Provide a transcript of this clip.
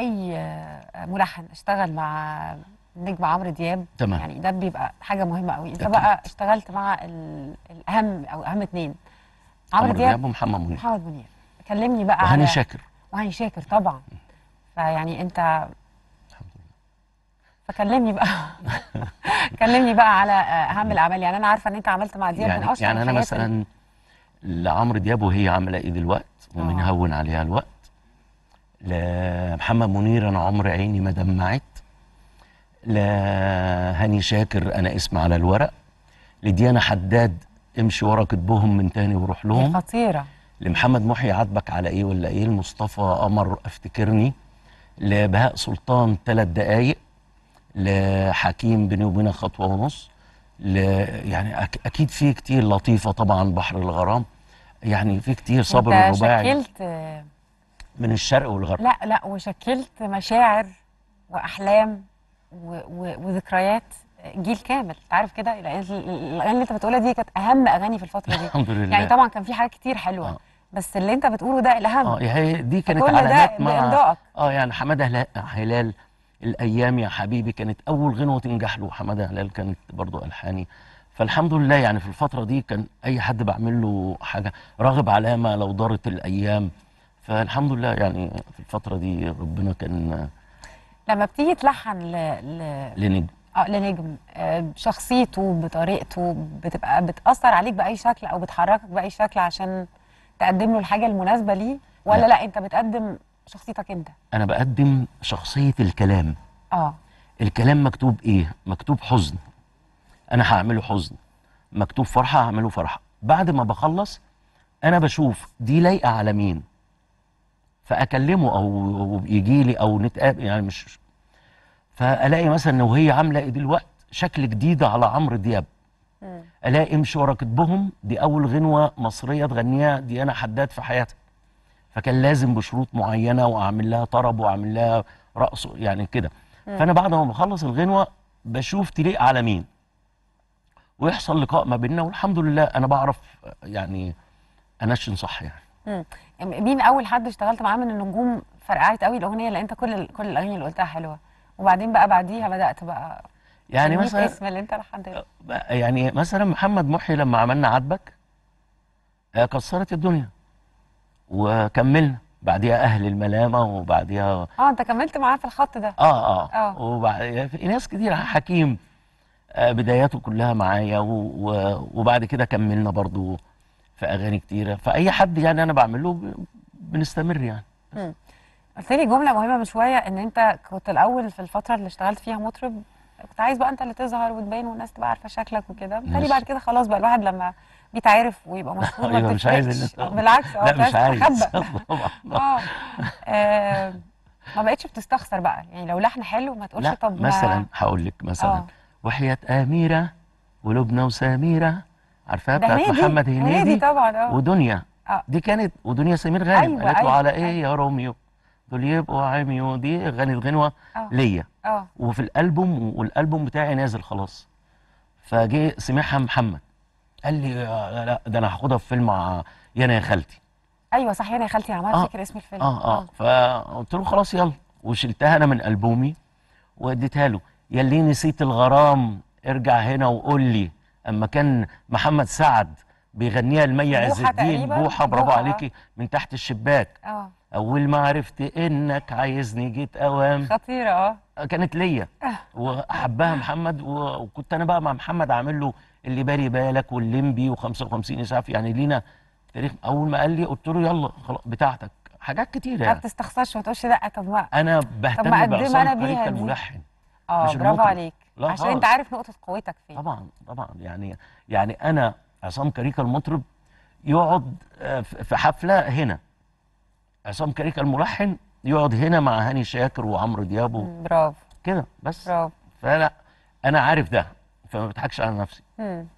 اي ملحن اشتغل مع نجم عمرو دياب تمام. يعني ده بيبقى حاجه مهمه قوي انت بقى اشتغلت مع الاهم او اهم اثنين عمرو دياب ومحمد منير محمد منير كلمني بقى وهاني شاكر وهاني شاكر طبعا فيعني انت فكلمني بقى كلمني بقى على اهم الاعمال يعني انا عارفه ان انت عملت مع دياب يعني من اشهر يعني انا مثلا لعمرو دياب وهي عامله ايه دلوقتي ومنهون آه. عليها الوقت لمحمد منير انا عمر عيني ما دمعت لهاني شاكر انا اسم على الورق لديانا حداد امشي ورا كتبهم من تاني وروح لهم خطيره لمحمد محي عاتبك على ايه ولا ايه لمصطفى قمر افتكرني لبهاء سلطان ثلاث دقايق لحكيم بيني وبينك خطوه ونص ل... يعني أك... اكيد في كتير لطيفه طبعا بحر الغرام يعني في كتير صبر الرباعي شكلت من الشرق والغرب لا لا وشكلت مشاعر واحلام و... و... وذكريات جيل كامل انت عارف كده الاغاني اللي انت بتقولها دي كانت اهم اغاني في الفتره دي الحمد لله يعني طبعا كان في حاجات كتير حلوه آه. بس اللي انت بتقوله ده الاهم اه هي دي كانت علامات مع اه يعني حماده هلال الايام يا حبيبي كانت اول غنوه تنجح له حماده هلال كانت برضو الحاني فالحمد لله يعني في الفتره دي كان اي حد بعمل له حاجه راغب علامه لو دارت الايام فالحمد لله يعني في الفتره دي ربنا كان لما بتيجي تلحن ل... ل... لنجم اه لنجم آه، بشخصيته بطريقته بتبقى بتاثر عليك باي شكل او بتحركك باي شكل عشان تقدم له الحاجه المناسبه ليه ولا لا. لا انت بتقدم شخصيتك انت انا بقدم شخصيه الكلام اه الكلام مكتوب ايه مكتوب حزن انا هعمله حزن مكتوب فرحه هعمله فرحه بعد ما بخلص انا بشوف دي لايقه على مين فاكلمه او يجي لي او نتقابل يعني مش فالاقي مثلا لو هي عامله إيه دلوقتي شكل جديد على عمرو دياب الاقي امشي ورا كتبهم دي اول غنوه مصريه تغنيها ديانا حداد في حياتها فكان لازم بشروط معينه واعمل لها طرب واعمل لها رقص يعني كده فانا بعد ما بخلص الغنوه بشوف تليق على مين ويحصل لقاء ما بيننا والحمد لله انا بعرف يعني انشن صح يعني امم مين اول حد اشتغلت معاه من النجوم فرقعت قوي الاغنيه لان انت كل كل الاغاني اللي قلتها حلوه وبعدين بقى بعديها بدات بقى يعني مثلا اسم اللي انت لحد أه، يعني مثلا محمد محي لما عملنا عاتبك آه، كسرت الدنيا وكملنا بعديها اهل الملامه وبعديها اه انت كملت معاه في الخط ده اه اه, آه. وبعد في ناس كتير حكيم آه، بداياته كلها معايا وبعد كده كملنا برضو في اغاني كتيره فاي حد يعني انا بعمله بنستمر يعني قلت لي جمله مهمه من شويه ان انت كنت الاول في الفتره اللي اشتغلت فيها مطرب كنت عايز بقى انت اللي تظهر وتبين والناس تبقى عارفه شكلك وكده بالتالي بعد كده خلاص بقى الواحد لما بيتعرف ويبقى مشهور ما أيوة، مش عايز بالعكس لا مش عايز طبعا آه. آه، ما بقتش بتستخسر بقى يعني لو لحن حلو ما تقولش طب مثلا هقول لك مثلا آه. وحياه اميره ولبنى وسميره عارفاها بتاعت محمد هنيدي, هنيدي طبعا اه ودنيا آه. دي كانت ودنيا سمير غانم أيوة قالت له أيوة على ايه أيوة. يا روميو دول يبقوا إيه؟ عميو دي غنت غنوه آه. ليا آه. وفي الالبوم والالبوم بتاعي نازل خلاص فجه سمعها محمد قال لي آه، لا, لا ده انا هاخدها في فيلم مع يانا يا خالتي ايوه صح يانا يا خالتي عمال آه. اسم الفيلم اه اه, آه. فقلت له خلاص يلا وشلتها انا من البومي واديتها له يا اللي نسيت الغرام ارجع هنا وقول لي اما كان محمد سعد بيغنيها لمي عز الدين بوحه برافو آه. عليكي من تحت الشباك اه اول ما عرفت انك عايزني جيت اوام خطيره اه, آه، كانت ليا آه. وحبها محمد وكنت انا بقى مع محمد عامل له اللي باري بالك والليمبي و55 اسعاف يعني لينا تاريخ اول ما قال لي قلت له يلا خلاص بتاعتك حاجات كتيره يعني ما بتستخسرش وما تقولش لا طب انا بهتم باعصاب طريقه الملحن اه برافو عليك لا عشان خالص. انت عارف نقطه قوتك فين طبعا طبعا يعني يعني انا عصام كريكا المطرب يقعد آه، في حفله هنا عصام كريكا الملحن يقعد هنا مع هاني شاكر وعمرو دياب برافو كده بس برافو فلا انا عارف ده فما بضحكش على نفسي